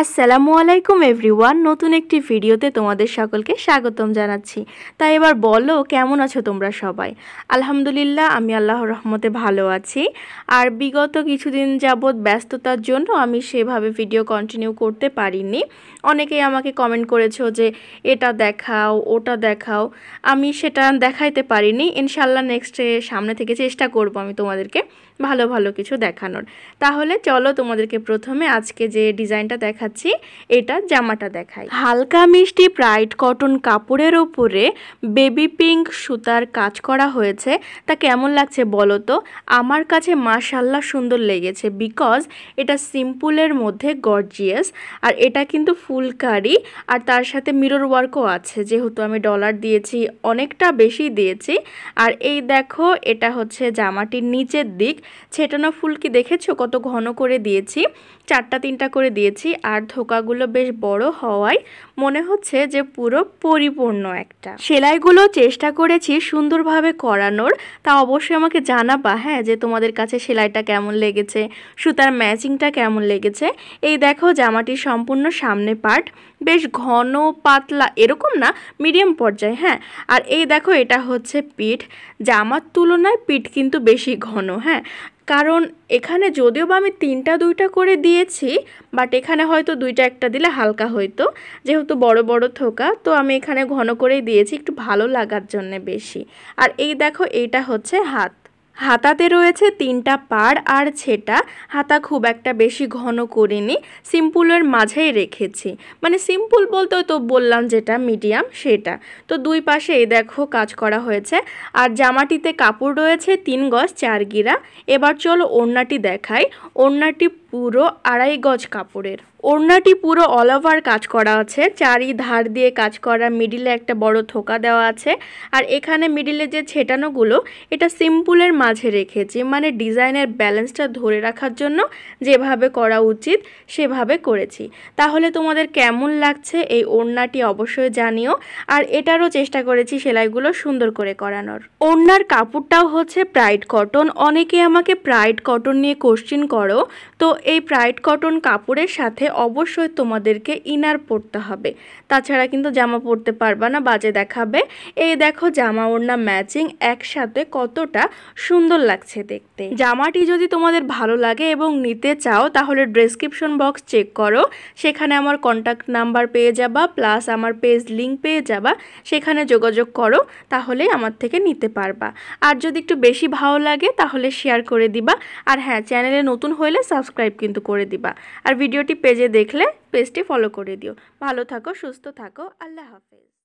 আসসালামু আলাইকুম এভরিওয়ান নতুন একটি ভিডিওতে তোমাদের সকলকে স্বাগতম জানাচ্ছি তাই এবার বলো কেমন আছো তোমরা সবাই আলহামদুলিল্লাহ আমি আল্লাহর রহমতে ভালো আছি আর বিগত কিছুদিন যাবৎ ব্যস্ততার জন্য আমি সেভাবে ভিডিও কন্টিনিউ করতে পারিনি অনেকেই আমাকে কমেন্ট করেছো যে এটা দেখাও ওটা দেখাও আমি সেটা দেখাইতে পারিনি ইনশাল্লাহ নেক্সটে সামনে থেকে চেষ্টা করব আমি তোমাদেরকে ভালো ভালো কিছু দেখানোর তাহলে চলো তোমাদেরকে প্রথমে আজকে যে ডিজাইনটা দেখা দেখাচ্ছি এটা জামাটা দেখাই হালকা মিষ্টি ব্রাইট কটন কাপড়ের ওপরে বেবি পিঙ্ক সুতার কাজ করা হয়েছে তা কেমন লাগছে বলো তো আমার কাছে মাশাল্লাহ সুন্দর লেগেছে বিকজ এটা সিম্পলের মধ্যে গর্জিয়াস আর এটা কিন্তু ফুলকারি আর তার সাথে মিরর ওয়ার্কও আছে যেহেতু আমি ডলার দিয়েছি অনেকটা বেশি দিয়েছি আর এই দেখো এটা হচ্ছে জামাটির নিচের দিক ছেটানো ফুলকি দেখেছো কত ঘন করে দিয়েছি চারটা তিনটা করে দিয়েছি আর ধোকাগুলো বেশ বড় হওয়ায় মনে হচ্ছে যে পুরো পরিপূর্ণ একটা সেলাইগুলো চেষ্টা করেছি সুন্দরভাবে করানোর তা অবশ্যই আমাকে জানাবা হ্যাঁ যে তোমাদের কাছে সেলাইটা কেমন লেগেছে সুতার ম্যাচিংটা কেমন লেগেছে এই দেখো জামাটির সম্পূর্ণ সামনে পার্ট বেশ ঘন পাতলা এরকম না মিডিয়াম পর্যায়ে হ্যাঁ আর এই দেখো এটা হচ্ছে পিঠ জামার তুলনায় পিঠ কিন্তু বেশি ঘন হ্যাঁ কারণ এখানে যদিও বা আমি তিনটা দুইটা করে দিয়েছি বাট এখানে হয়তো দুইটা একটা দিলে হালকা হয়তো যেহেতু বড় বড় থোকা তো আমি এখানে ঘন করেই দিয়েছি একটু ভালো লাগার জন্য বেশি আর এই দেখো এইটা হচ্ছে হাত হাতাতে রয়েছে তিনটা পাড় আর ছেটা হাতা খুব একটা বেশি ঘন করিনি সিম্পুলের মাঝেই রেখেছি মানে সিম্পুল বলতে তো বললাম যেটা মিডিয়াম সেটা তো দুই পাশে এই দেখো কাজ করা হয়েছে আর জামাটিতে কাপড় রয়েছে তিন গজ চার গিরা এবার চলো ওড়নাটি দেখাই ওড়নাটি পুরো আড়াই গজ কাপড়ের ওড়নাটি পুরো অল ওভার কাজ করা আছে চারি ধার দিয়ে কাজ করা মিডিলে একটা বড় থোকা দেওয়া আছে আর এখানে মিডিলে যে ছেটানোগুলো এটা সিম্পুলের মাঝে রেখেছি মানে ডিজাইনের ব্যালেন্সটা ধরে রাখার জন্য যেভাবে করা উচিত সেভাবে করেছি তাহলে তোমাদের কেমন লাগছে এই ওড়নাটি অবশ্যই জানিও আর এটারও চেষ্টা করেছি সেলাইগুলো সুন্দর করে করানোর ওড়নার কাপড়টাও হচ্ছে প্রাইড কটন অনেকে আমাকে প্রাইড কটন নিয়ে কোশ্চিন করো তো এই প্রাইড কটন কাপড়ের সাথে অবশ্যই তোমাদেরকে ইনার পরতে হবে তাছাড়া কিন্তু জামা পরতে পারবা না বাজে দেখাবে এই দেখো জামা ওড়না ম্যাচিং একসাথে কতটা সুন্দর লাগছে দেখতে জামাটি যদি তোমাদের ভালো লাগে এবং নিতে চাও তাহলে ডেসক্রিপশন বক্স চেক করো সেখানে আমার কন্ট্যাক্ট নাম্বার পেয়ে যাবা প্লাস আমার পেজ লিঙ্ক পেয়ে যাবা সেখানে যোগাযোগ করো তাহলে আমার থেকে নিতে পারবা আর যদি একটু বেশি ভালো লাগে তাহলে শেয়ার করে দিবা আর হ্যাঁ চ্যানেলে নতুন হলে সাবস্ক্রাইব সাবস্ক্রাইব কিন্তু করে দিবা আর ভিডিওটি পেজে দেখলে পেজটি ফলো করে দিও ভালো থাকো সুস্থ থাকো আল্লাহ হাফেজ